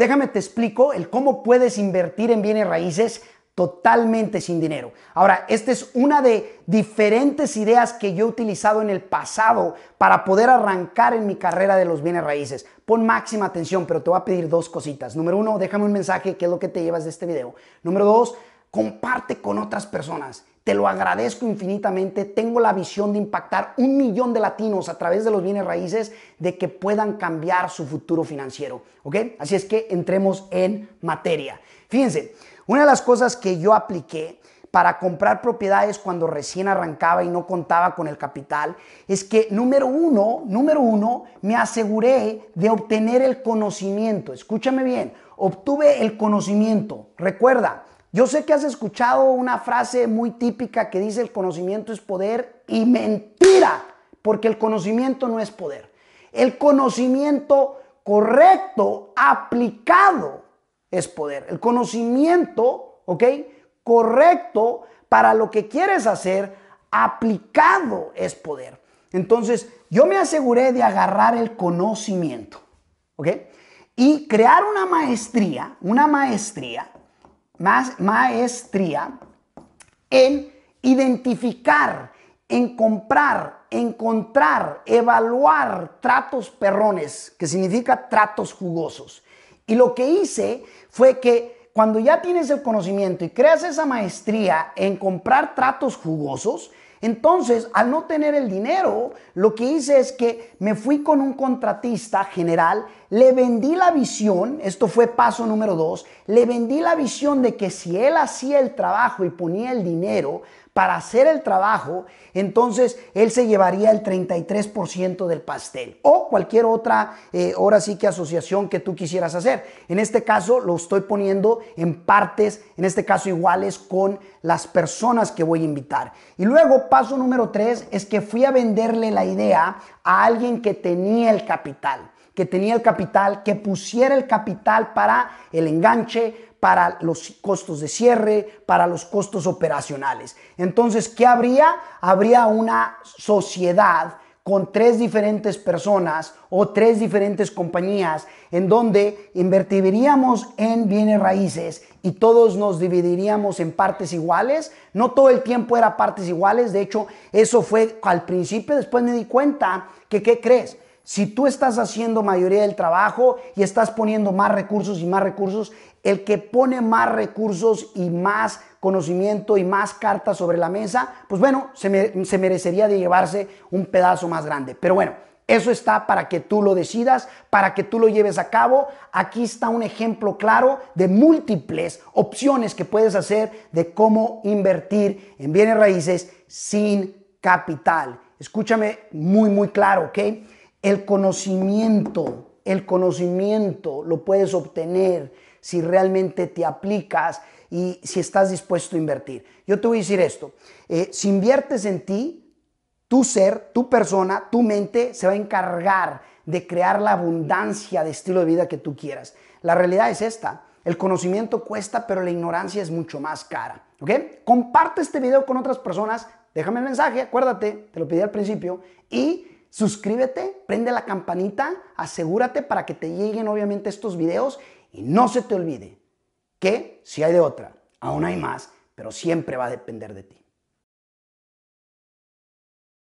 Déjame te explico el cómo puedes invertir en bienes raíces totalmente sin dinero. Ahora, esta es una de diferentes ideas que yo he utilizado en el pasado para poder arrancar en mi carrera de los bienes raíces. Pon máxima atención, pero te voy a pedir dos cositas. Número uno, déjame un mensaje, que es lo que te llevas de este video. Número dos, comparte con otras personas. Te lo agradezco infinitamente. Tengo la visión de impactar un millón de latinos a través de los bienes raíces de que puedan cambiar su futuro financiero. ¿Ok? Así es que entremos en materia. Fíjense, una de las cosas que yo apliqué para comprar propiedades cuando recién arrancaba y no contaba con el capital es que número uno, número uno, me aseguré de obtener el conocimiento. Escúchame bien, obtuve el conocimiento. Recuerda, yo sé que has escuchado una frase muy típica que dice el conocimiento es poder y mentira, porque el conocimiento no es poder. El conocimiento correcto, aplicado, es poder. El conocimiento, ¿ok? Correcto para lo que quieres hacer, aplicado es poder. Entonces, yo me aseguré de agarrar el conocimiento, ¿ok? Y crear una maestría, una maestría más maestría en identificar, en comprar, encontrar, evaluar tratos perrones, que significa tratos jugosos. Y lo que hice fue que cuando ya tienes el conocimiento y creas esa maestría en comprar tratos jugosos, entonces, al no tener el dinero, lo que hice es que me fui con un contratista general le vendí la visión, esto fue paso número dos, le vendí la visión de que si él hacía el trabajo y ponía el dinero para hacer el trabajo, entonces él se llevaría el 33% del pastel o cualquier otra, eh, ahora sí que asociación que tú quisieras hacer. En este caso lo estoy poniendo en partes, en este caso iguales con las personas que voy a invitar. Y luego paso número tres es que fui a venderle la idea a alguien que tenía el capital, que tenía el capital que pusiera el capital para el enganche, para los costos de cierre, para los costos operacionales. Entonces, ¿qué habría? Habría una sociedad con tres diferentes personas o tres diferentes compañías en donde invertiríamos en bienes raíces y todos nos dividiríamos en partes iguales. No todo el tiempo era partes iguales, de hecho eso fue al principio, después me di cuenta que, ¿qué crees? Si tú estás haciendo mayoría del trabajo y estás poniendo más recursos y más recursos, el que pone más recursos y más conocimiento y más cartas sobre la mesa, pues bueno, se, merecería de llevarse un pedazo más grande. Pero bueno, eso está para que tú lo decidas, para que tú lo lleves a cabo. Aquí está un ejemplo claro de múltiples opciones que puedes hacer de cómo invertir en bienes raíces sin capital. Escúchame muy, muy claro, ¿ok? El conocimiento, el conocimiento lo puedes obtener si realmente te aplicas y si estás dispuesto a invertir. Yo te voy a decir esto, eh, si inviertes en ti, tu ser, tu persona, tu mente se va a encargar de crear la abundancia de estilo de vida que tú quieras. La realidad es esta, el conocimiento cuesta, pero la ignorancia es mucho más cara. Comparte este video con otras personas, déjame el mensaje, acuérdate, te lo pedí al principio, y Suscríbete, prende la campanita, asegúrate para que te lleguen obviamente estos videos y no se te olvide que si hay de otra, aún hay más, pero siempre va a depender de ti.